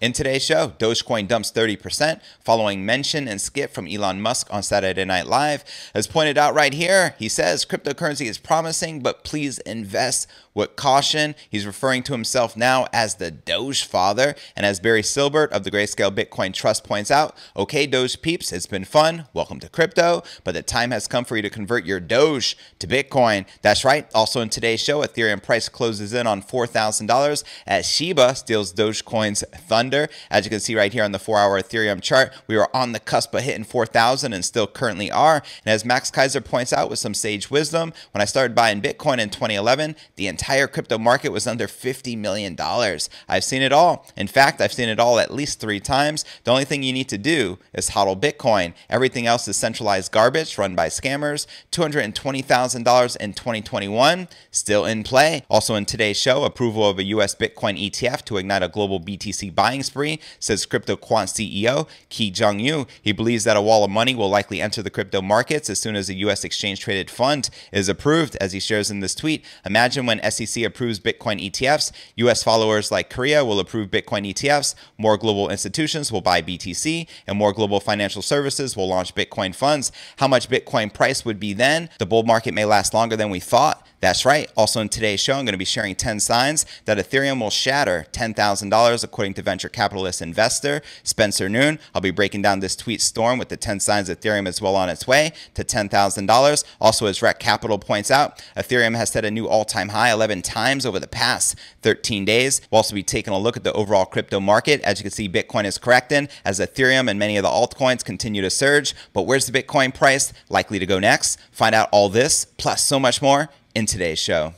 In today's show, Dogecoin dumps 30% following mention and skip from Elon Musk on Saturday Night Live. As pointed out right here, he says cryptocurrency is promising, but please invest with caution. He's referring to himself now as the Doge father. And as Barry Silbert of the Grayscale Bitcoin Trust points out, okay, Doge peeps, it's been fun. Welcome to crypto, but the time has come for you to convert your Doge to Bitcoin. That's right. Also in today's show, Ethereum price closes in on $4,000 as Shiba steals Dogecoin's thunder under. As you can see right here on the four hour Ethereum chart, we were on the cusp of hitting 4,000 and still currently are. And as Max Kaiser points out with some sage wisdom, when I started buying Bitcoin in 2011, the entire crypto market was under $50 million. I've seen it all. In fact, I've seen it all at least three times. The only thing you need to do is hodl Bitcoin. Everything else is centralized garbage run by scammers. $220,000 in 2021, still in play. Also in today's show, approval of a US Bitcoin ETF to ignite a global BTC buying buying spree, says Crypto Quant CEO Ki Jung Yu. He believes that a wall of money will likely enter the crypto markets as soon as a U.S. exchange traded fund is approved, as he shares in this tweet. Imagine when SEC approves Bitcoin ETFs, U.S. followers like Korea will approve Bitcoin ETFs, more global institutions will buy BTC, and more global financial services will launch Bitcoin funds. How much Bitcoin price would be then? The bull market may last longer than we thought. That's right. Also in today's show, I'm going to be sharing 10 signs that Ethereum will shatter $10,000 according to venture capitalist investor, Spencer Noon. I'll be breaking down this tweet storm with the 10 signs Ethereum is well on its way to $10,000. Also, as Rec Capital points out, Ethereum has set a new all time high 11 times over the past 13 days. We'll also be taking a look at the overall crypto market. As you can see, Bitcoin is correcting as Ethereum and many of the altcoins continue to surge. But where's the Bitcoin price likely to go next? Find out all this, plus so much more in today's show.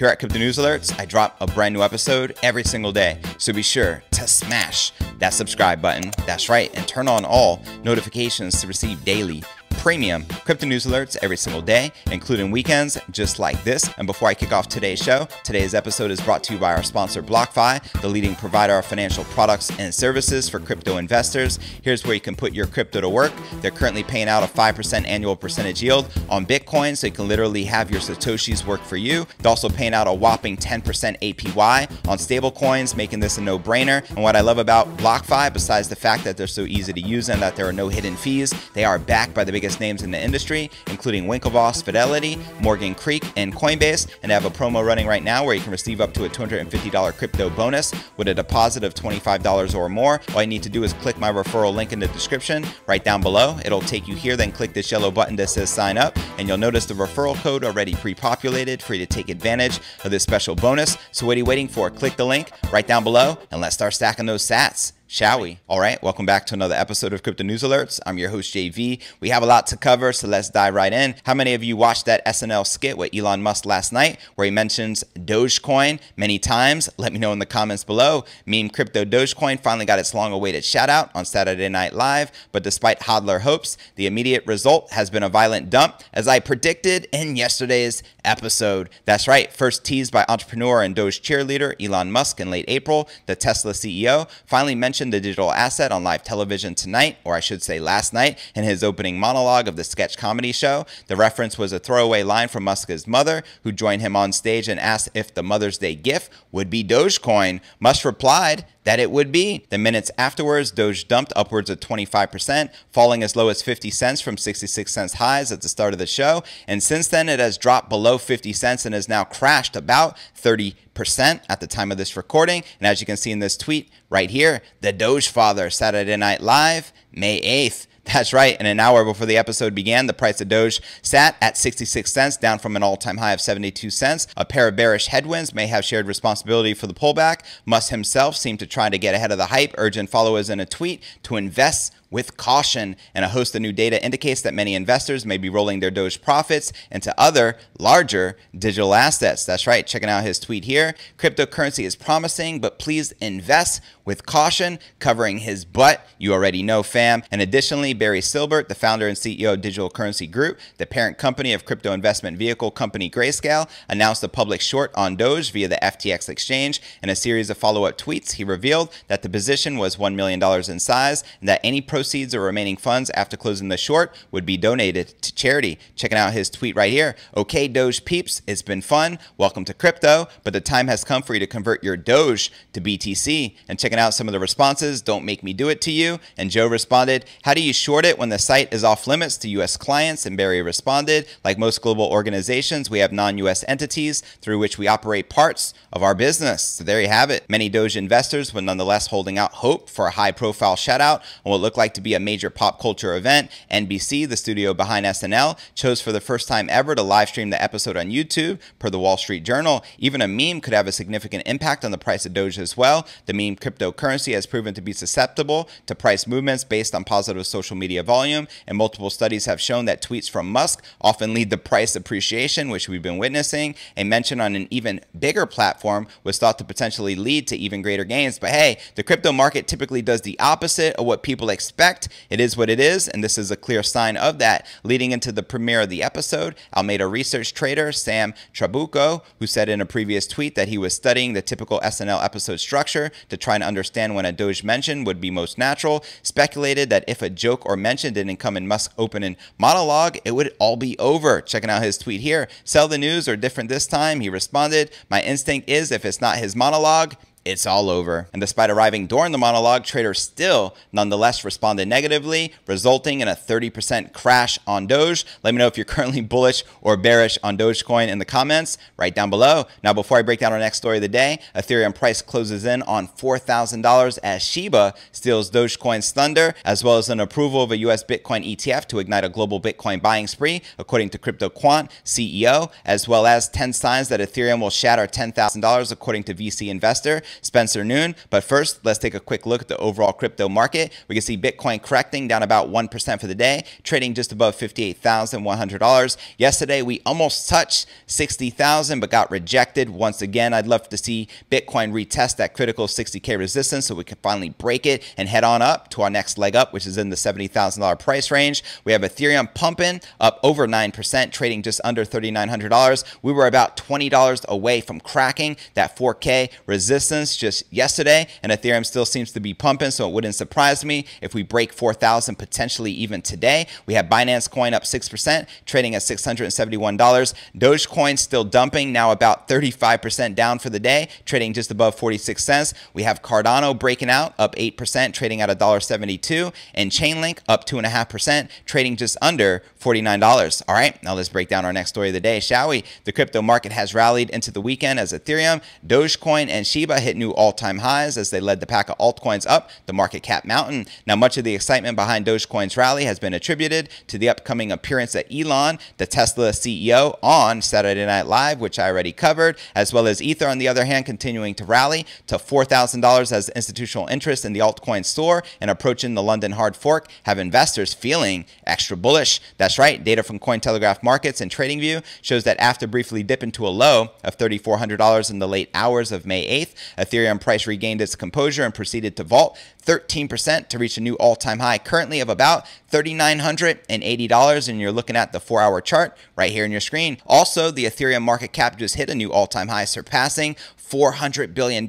Here at Crypto News Alerts, I drop a brand new episode every single day, so be sure to smash that subscribe button. That's right, and turn on all notifications to receive daily Premium. Crypto news alerts every single day, including weekends just like this. And before I kick off today's show, today's episode is brought to you by our sponsor BlockFi, the leading provider of financial products and services for crypto investors. Here's where you can put your crypto to work. They're currently paying out a 5% annual percentage yield on Bitcoin, so you can literally have your Satoshis work for you. They're also paying out a whopping 10% APY on stablecoins, making this a no-brainer. And what I love about BlockFi, besides the fact that they're so easy to use and that there are no hidden fees, they are backed by the biggest biggest names in the industry, including Winklevoss, Fidelity, Morgan Creek, and Coinbase, and I have a promo running right now where you can receive up to a $250 crypto bonus with a deposit of $25 or more. All you need to do is click my referral link in the description right down below. It'll take you here, then click this yellow button that says sign up, and you'll notice the referral code already pre-populated for you to take advantage of this special bonus. So what are you waiting for? Click the link right down below and let's start stacking those sats shall we? All right, welcome back to another episode of Crypto News Alerts. I'm your host, JV. We have a lot to cover, so let's dive right in. How many of you watched that SNL skit with Elon Musk last night where he mentions Dogecoin many times? Let me know in the comments below. Meme crypto Dogecoin finally got its long awaited shout out on Saturday Night Live, but despite hodler hopes, the immediate result has been a violent dump, as I predicted in yesterday's episode. That's right, first teased by entrepreneur and Doge cheerleader Elon Musk in late April, the Tesla CEO finally mentioned mentioned the digital asset on live television tonight, or I should say last night, in his opening monologue of the sketch comedy show. The reference was a throwaway line from Musk's mother, who joined him on stage and asked if the Mother's Day gift would be Dogecoin. Musk replied that it would be. The minutes afterwards, Doge dumped upwards of 25%, falling as low as 50 cents from 66 cents highs at the start of the show. And since then, it has dropped below 50 cents and has now crashed about 30 percent at the time of this recording. And as you can see in this tweet right here, the Doge Father, Saturday Night Live, May 8th. That's right. In an hour before the episode began, the price of Doge sat at 66 cents, down from an all time high of 72 cents. A pair of bearish headwinds may have shared responsibility for the pullback. Musk himself seemed to try to get ahead of the hype, urging followers in a tweet to invest with caution, and a host of new data indicates that many investors may be rolling their Doge profits into other larger digital assets. That's right. Checking out his tweet here. Cryptocurrency is promising, but please invest with caution, covering his butt. You already know, fam. And additionally, Barry Silbert, the founder and CEO of Digital Currency Group, the parent company of crypto investment vehicle company Grayscale, announced a public short on Doge via the FTX exchange. In a series of follow up tweets, he revealed that the position was $1 million in size and that any pro proceeds or remaining funds after closing the short would be donated to charity. Checking out his tweet right here. Okay, Doge peeps, it's been fun. Welcome to crypto, but the time has come for you to convert your Doge to BTC. And checking out some of the responses, don't make me do it to you. And Joe responded, how do you short it when the site is off limits to U.S. clients? And Barry responded, like most global organizations, we have non-U.S. entities through which we operate parts of our business. So there you have it. Many Doge investors were nonetheless holding out hope for a high-profile shutout on what looked like like to be a major pop culture event, NBC, the studio behind SNL, chose for the first time ever to live stream the episode on YouTube, per the Wall Street Journal. Even a meme could have a significant impact on the price of Doge as well. The meme cryptocurrency has proven to be susceptible to price movements based on positive social media volume, and multiple studies have shown that tweets from Musk often lead to price appreciation, which we've been witnessing. A mention on an even bigger platform was thought to potentially lead to even greater gains. But hey, the crypto market typically does the opposite of what people expect expect. It is what it is, and this is a clear sign of that. Leading into the premiere of the episode, Almeida research trader Sam Trabuco, who said in a previous tweet that he was studying the typical SNL episode structure to try and understand when a Doge mention would be most natural, speculated that if a joke or mention didn't come in Musk's opening monologue, it would all be over. Checking out his tweet here sell the news or different this time, he responded, My instinct is if it's not his monologue, it's all over. And despite arriving during the monologue, traders still nonetheless responded negatively, resulting in a 30% crash on Doge. Let me know if you're currently bullish or bearish on Dogecoin in the comments right down below. Now, before I break down our next story of the day, Ethereum price closes in on $4,000 as Shiba steals Dogecoin's thunder, as well as an approval of a US Bitcoin ETF to ignite a global Bitcoin buying spree, according to CryptoQuant CEO, as well as 10 signs that Ethereum will shatter $10,000, according to VC Investor. Spencer Noon. But first, let's take a quick look at the overall crypto market. We can see Bitcoin correcting down about 1% for the day, trading just above $58,100. Yesterday, we almost touched 60,000 but got rejected. Once again, I'd love to see Bitcoin retest that critical 60K resistance so we can finally break it and head on up to our next leg up, which is in the $70,000 price range. We have Ethereum pumping up over 9%, trading just under $3,900. We were about $20 away from cracking that 4K resistance thousands just yesterday, and Ethereum still seems to be pumping, so it wouldn't surprise me if we break 4,000 potentially even today. We have Binance Coin up 6%, trading at $671. Dogecoin still dumping, now about 35% down for the day, trading just above 46 cents. We have Cardano breaking out, up 8%, trading at $1.72, and Chainlink up 2.5%, trading just under $49. All right, now let's break down our next story of the day, shall we? The crypto market has rallied into the weekend as Ethereum, Dogecoin, and Shiba hit hit new all-time highs as they led the pack of altcoins up the market cap mountain. Now, much of the excitement behind Dogecoin's rally has been attributed to the upcoming appearance at Elon, the Tesla CEO, on Saturday Night Live, which I already covered, as well as Ether, on the other hand, continuing to rally to $4,000 as institutional interest in the altcoin soar and approaching the London hard fork have investors feeling extra bullish. That's right, data from Cointelegraph Markets and TradingView shows that after briefly dipping to a low of $3,400 in the late hours of May 8th, Ethereum price regained its composure and proceeded to vault 13% to reach a new all time high currently of about $3,980. And you're looking at the four hour chart right here in your screen. Also, the Ethereum market cap just hit a new all time high, surpassing $400 billion,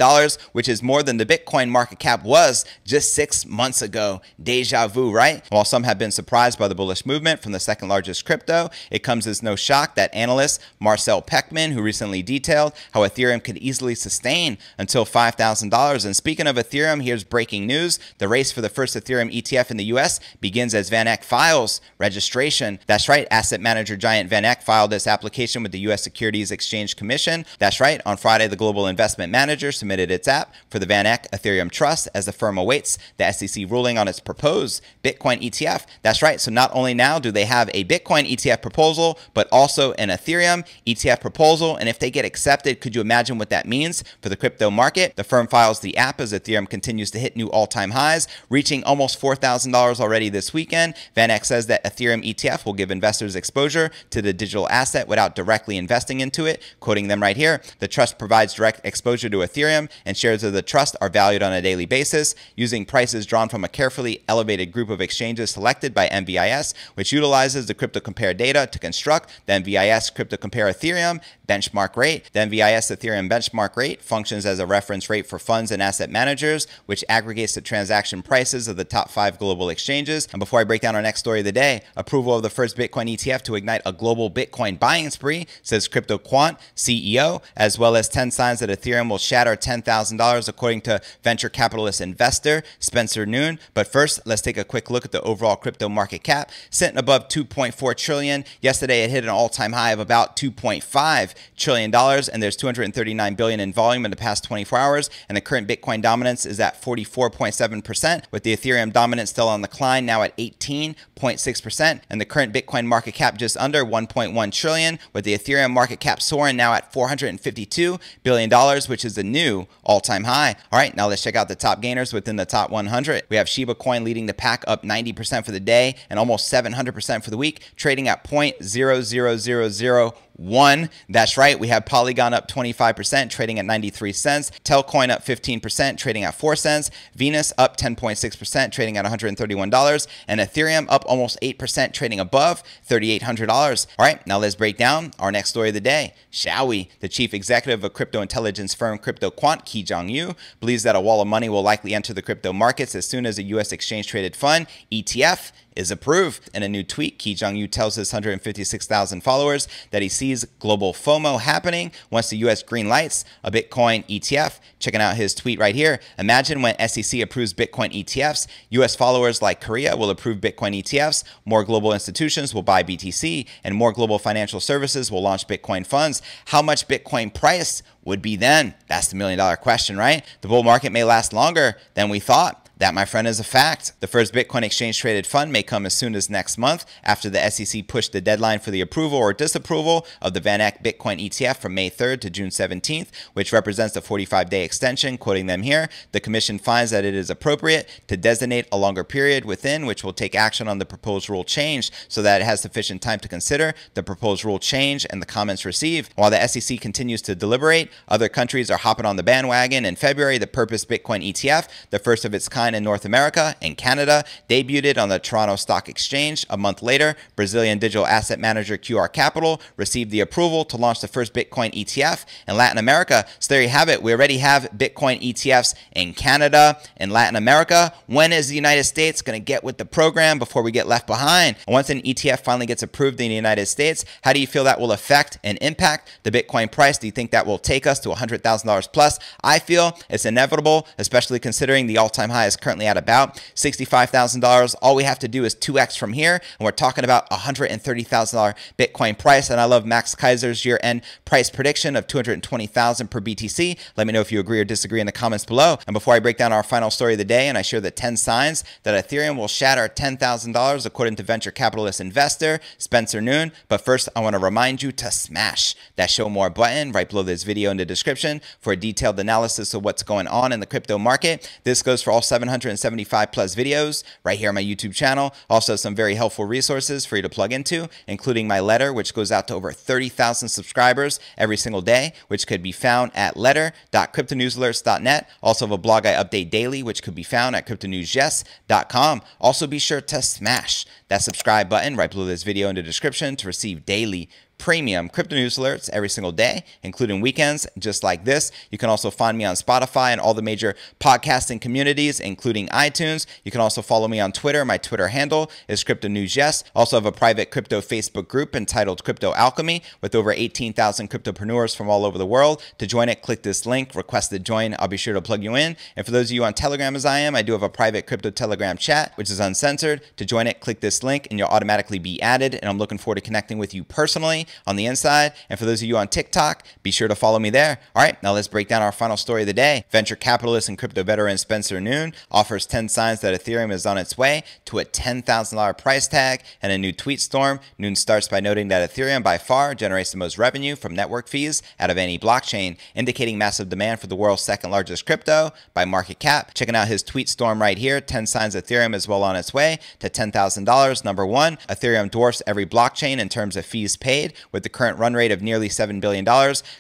which is more than the Bitcoin market cap was just six months ago. Deja vu, right? While some have been surprised by the bullish movement from the second largest crypto, it comes as no shock that analyst Marcel Peckman, who recently detailed how Ethereum could easily sustain until until $5,000. And speaking of Ethereum, here's breaking news. The race for the first Ethereum ETF in the US begins as Van Eck files registration. That's right, asset manager giant Van Eck filed this application with the US Securities Exchange Commission. That's right, on Friday, the global investment manager submitted its app for the Van Eck Ethereum Trust as the firm awaits the SEC ruling on its proposed Bitcoin ETF. That's right, so not only now do they have a Bitcoin ETF proposal, but also an Ethereum ETF proposal. And if they get accepted, could you imagine what that means for the crypto market? market. The firm files the app as Ethereum continues to hit new all-time highs, reaching almost $4,000 already this weekend. VanEck says that Ethereum ETF will give investors exposure to the digital asset without directly investing into it. Quoting them right here, the trust provides direct exposure to Ethereum and shares of the trust are valued on a daily basis using prices drawn from a carefully elevated group of exchanges selected by MVIS, which utilizes the crypto compare data to construct the MVIS crypto compare Ethereum benchmark rate. The MVIS Ethereum benchmark rate functions as a reference reference rate for funds and asset managers, which aggregates the transaction prices of the top five global exchanges. And before I break down our next story of the day, approval of the first Bitcoin ETF to ignite a global Bitcoin buying spree, says CryptoQuant CEO, as well as 10 signs that Ethereum will shatter $10,000 according to venture capitalist investor Spencer Noon. But first, let's take a quick look at the overall crypto market cap, sitting above 2.4 trillion. Yesterday, it hit an all-time high of about 2.5 trillion dollars, and there's 239 billion in volume in the past 24 24 hours, and the current Bitcoin dominance is at 44.7%, with the Ethereum dominance still on the decline now at 18.6%, and the current Bitcoin market cap just under 1.1 trillion, with the Ethereum market cap soaring now at 452 billion dollars, which is a new all-time high. All right, now let's check out the top gainers within the top 100. We have Shiba Coin leading the pack up 90% for the day and almost 700% for the week, trading at 0.00001 one. That's right. We have Polygon up 25%, trading at 93 cents. Telcoin up 15%, trading at 4 cents. Venus up 10.6%, trading at $131. And Ethereum up almost 8%, trading above $3,800. All right, now let's break down our next story of the day, shall we? The chief executive of crypto intelligence firm CryptoQuant, Ki Jong Yu, believes that a wall of money will likely enter the crypto markets as soon as a U.S. exchange traded fund, ETF, is approved. In a new tweet, Ki Jong Yu tells his 156,000 followers that he sees global FOMO happening once the US green lights a Bitcoin ETF. Checking out his tweet right here. Imagine when SEC approves Bitcoin ETFs, US followers like Korea will approve Bitcoin ETFs, more global institutions will buy BTC, and more global financial services will launch Bitcoin funds. How much Bitcoin price would be then? That's the million dollar question, right? The bull market may last longer than we thought that, my friend, is a fact. The first Bitcoin exchange traded fund may come as soon as next month after the SEC pushed the deadline for the approval or disapproval of the VanEck Bitcoin ETF from May 3rd to June 17th, which represents a 45 day extension. Quoting them here, the Commission finds that it is appropriate to designate a longer period within which will take action on the proposed rule change so that it has sufficient time to consider the proposed rule change and the comments received. While the SEC continues to deliberate, other countries are hopping on the bandwagon. In February, the Purpose Bitcoin ETF, the first of its kind, in North America and Canada, debuted on the Toronto Stock Exchange a month later. Brazilian digital asset manager QR Capital received the approval to launch the first Bitcoin ETF in Latin America. So there you have it. We already have Bitcoin ETFs in Canada and Latin America. When is the United States going to get with the program before we get left behind? Once an ETF finally gets approved in the United States, how do you feel that will affect and impact the Bitcoin price? Do you think that will take us to $100,000 plus? I feel it's inevitable, especially considering the all-time high is currently at about $65,000. All we have to do is 2x from here, and we're talking about $130,000 Bitcoin price. And I love Max Kaiser's year-end price prediction of 220,000 per BTC. Let me know if you agree or disagree in the comments below. And before I break down our final story of the day and I share the 10 signs that Ethereum will shatter $10,000 according to venture capitalist investor Spencer Noon. But first, I want to remind you to smash that show more button right below this video in the description for a detailed analysis of what's going on in the crypto market. This goes for all seven 775 plus videos right here on my YouTube channel. Also some very helpful resources for you to plug into, including my letter, which goes out to over 30,000 subscribers every single day, which could be found at letter.cryptonewsalerts.net. Also have a blog I update daily, which could be found at cryptonewsyes.com. Also be sure to smash that subscribe button right below this video in the description to receive daily premium crypto news alerts every single day, including weekends, just like this. You can also find me on Spotify and all the major podcasting communities, including iTunes. You can also follow me on Twitter. My Twitter handle is Crypto News Yes. Also have a private crypto Facebook group entitled Crypto Alchemy with over 18,000 cryptopreneurs from all over the world. To join it, click this link, request to join. I'll be sure to plug you in. And for those of you on Telegram as I am, I do have a private crypto Telegram chat, which is uncensored. To join it, click this link and you'll automatically be added. And I'm looking forward to connecting with you personally on the inside. And for those of you on TikTok, be sure to follow me there. All right, now let's break down our final story of the day. Venture capitalist and crypto veteran Spencer Noon offers 10 signs that Ethereum is on its way to a $10,000 price tag and a new tweet storm. Noon starts by noting that Ethereum by far generates the most revenue from network fees out of any blockchain, indicating massive demand for the world's second largest crypto by market cap. Checking out his tweet storm right here 10 signs Ethereum is well on its way to $10,000. Number one, Ethereum dwarfs every blockchain in terms of fees paid, with the current run rate of nearly $7 billion,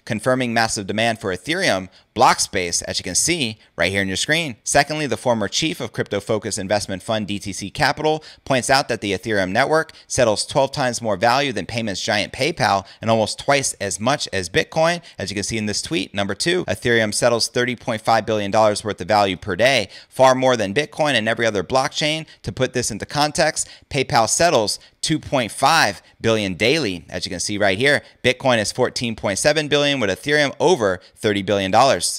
confirming massive demand for Ethereum, Blockspace, as you can see right here on your screen. Secondly, the former chief of Crypto Focus Investment Fund DTC Capital points out that the Ethereum network settles 12 times more value than payments giant PayPal and almost twice as much as Bitcoin. As you can see in this tweet, number two, Ethereum settles $30.5 billion worth of value per day, far more than Bitcoin and every other blockchain. To put this into context, PayPal settles 2.5 billion daily. As you can see right here, Bitcoin is 14.7 billion with Ethereum over $30 billion.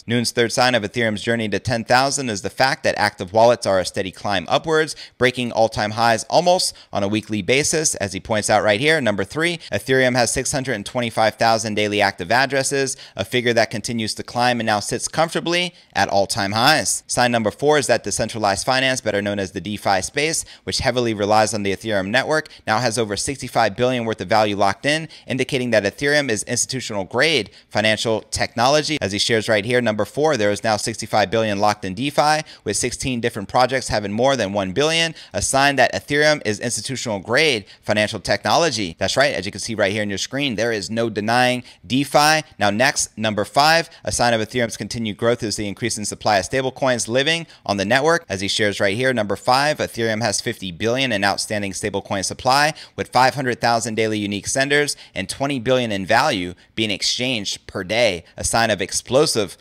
Noon's third sign of Ethereum's journey to 10,000 is the fact that active wallets are a steady climb upwards, breaking all-time highs almost on a weekly basis. As he points out right here, number three, Ethereum has 625,000 daily active addresses, a figure that continues to climb and now sits comfortably at all-time highs. Sign number four is that decentralized finance, better known as the DeFi space, which heavily relies on the Ethereum network, now has over 65 billion worth of value locked in, indicating that Ethereum is institutional grade financial technology, as he shares right here here, number four, there is now 65 billion locked in DeFi, with 16 different projects having more than 1 billion, a sign that Ethereum is institutional grade financial technology. That's right. As you can see right here on your screen, there is no denying DeFi. Now, next, number five, a sign of Ethereum's continued growth is the increase in supply of stablecoins living on the network. As he shares right here, number five, Ethereum has 50 billion in outstanding stablecoin supply with 500,000 daily unique senders and 20 billion in value being exchanged per day, a sign of explosive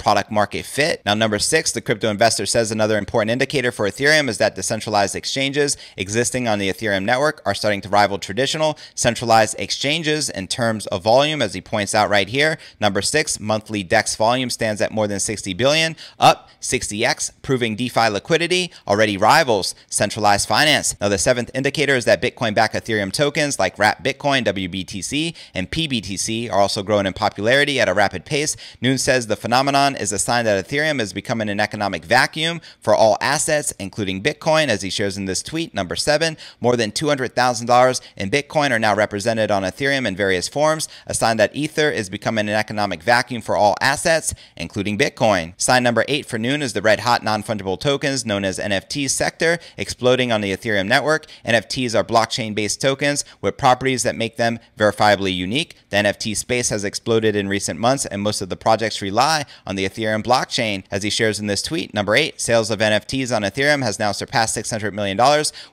product market fit. Now, number six, the crypto investor says another important indicator for Ethereum is that decentralized exchanges existing on the Ethereum network are starting to rival traditional centralized exchanges in terms of volume, as he points out right here. Number six, monthly DEX volume stands at more than 60 billion, up 60x, proving DeFi liquidity already rivals centralized finance. Now, the seventh indicator is that Bitcoin backed Ethereum tokens like RAP Bitcoin, WBTC, and PBTC are also growing in popularity at a rapid pace. Noon says the phenomenon is a sign that Ethereum is becoming an economic vacuum for all assets, including Bitcoin, as he shows in this tweet, number seven. More than $200,000 in Bitcoin are now represented on Ethereum in various forms, a sign that Ether is becoming an economic vacuum for all assets, including Bitcoin. Sign number eight for noon is the red hot non fungible tokens known as NFTs sector exploding on the Ethereum network. NFTs are blockchain based tokens with properties that make them verifiably unique. The NFT space has exploded in recent months, and most of the projects rely on the the Ethereum blockchain. As he shares in this tweet, number eight, sales of NFTs on Ethereum has now surpassed $600 million,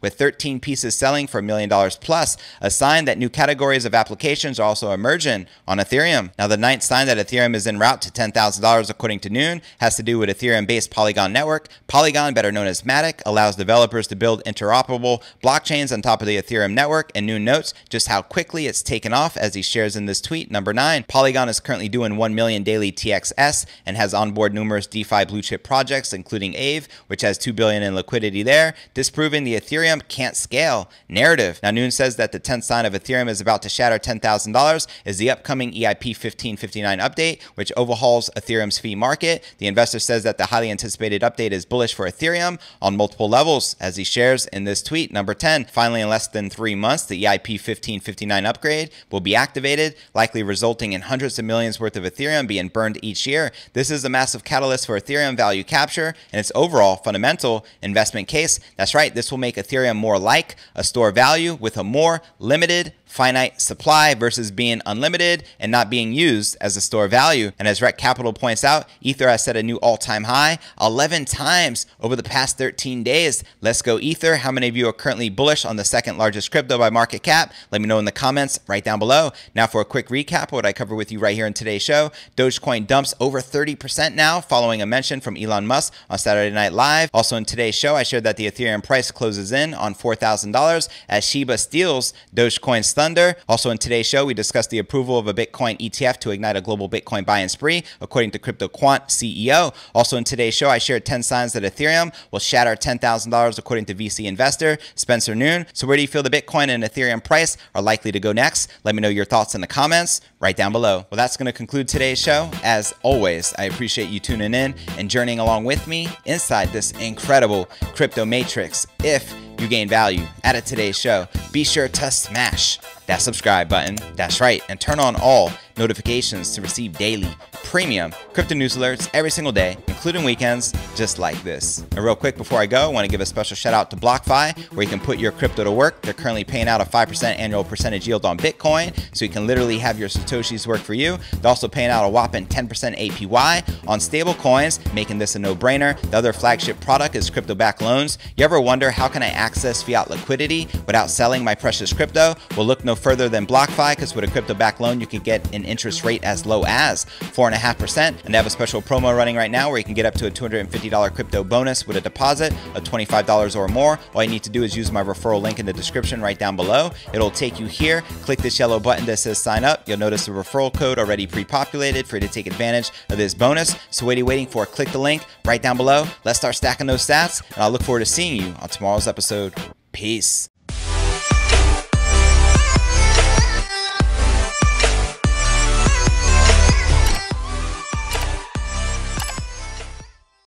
with 13 pieces selling for a million dollars plus, a sign that new categories of applications are also emerging on Ethereum. Now, the ninth sign that Ethereum is en route to $10,000, according to Noon, has to do with Ethereum based Polygon network. Polygon, better known as Matic, allows developers to build interoperable blockchains on top of the Ethereum network, and Noon notes just how quickly it's taken off as he shares in this tweet. Number nine, Polygon is currently doing 1 million daily TXS and has onboard numerous DeFi blue chip projects, including Aave, which has 2 billion in liquidity there, disproving the Ethereum can't scale narrative. Now, Noon says that the 10th sign of Ethereum is about to shatter $10,000 is the upcoming EIP 1559 update, which overhauls Ethereum's fee market. The investor says that the highly anticipated update is bullish for Ethereum on multiple levels, as he shares in this tweet. Number 10, finally, in less than three months, the EIP 1559 upgrade will be activated, likely resulting in hundreds of millions worth of Ethereum being burned each year. This this is a massive catalyst for Ethereum value capture and its overall fundamental investment case. That's right, this will make Ethereum more like a store value with a more limited finite supply versus being unlimited and not being used as a store of value. And as Rec Capital points out, Ether has set a new all time high 11 times over the past 13 days. Let's go, Ether. How many of you are currently bullish on the second largest crypto by market cap? Let me know in the comments right down below. Now, for a quick recap, what I cover with you right here in today's show Dogecoin dumps over 30% now, following a mention from Elon Musk on Saturday Night Live. Also, in today's show, I shared that the Ethereum price closes in on $4,000 as Shiba steals Dogecoin's thunder Thunder. Also, in today's show, we discussed the approval of a Bitcoin ETF to ignite a global Bitcoin buy and spree, according to CryptoQuant CEO. Also, in today's show, I shared 10 signs that Ethereum will shatter $10,000, according to VC investor Spencer Noon. So, where do you feel the Bitcoin and Ethereum price are likely to go next? Let me know your thoughts in the comments right down below. Well, that's going to conclude today's show. As always, I appreciate you tuning in and journeying along with me inside this incredible crypto matrix. If you gain value out of today's show, be sure to smash that subscribe button. That's right, and turn on all notifications to receive daily premium crypto news alerts every single day, including weekends, just like this. And real quick before I go, I want to give a special shout out to BlockFi, where you can put your crypto to work. They're currently paying out a 5% annual percentage yield on Bitcoin, so you can literally have your Satoshis work for you. They're also paying out a whopping 10% APY on stable coins, making this a no brainer. The other flagship product is crypto backed loans. You ever wonder how can I access fiat liquidity without selling my precious crypto? Well, look no further than BlockFi, because with a crypto backed loan, you can get an interest rate as low as 4.5 half percent And they have a special promo running right now where you can get up to a $250 crypto bonus with a deposit of $25 or more. All you need to do is use my referral link in the description right down below. It'll take you here. Click this yellow button that says sign up. You'll notice the referral code already pre-populated for you to take advantage of this bonus. So what are you waiting for? Click the link right down below. Let's start stacking those stats and I look forward to seeing you on tomorrow's episode. Peace.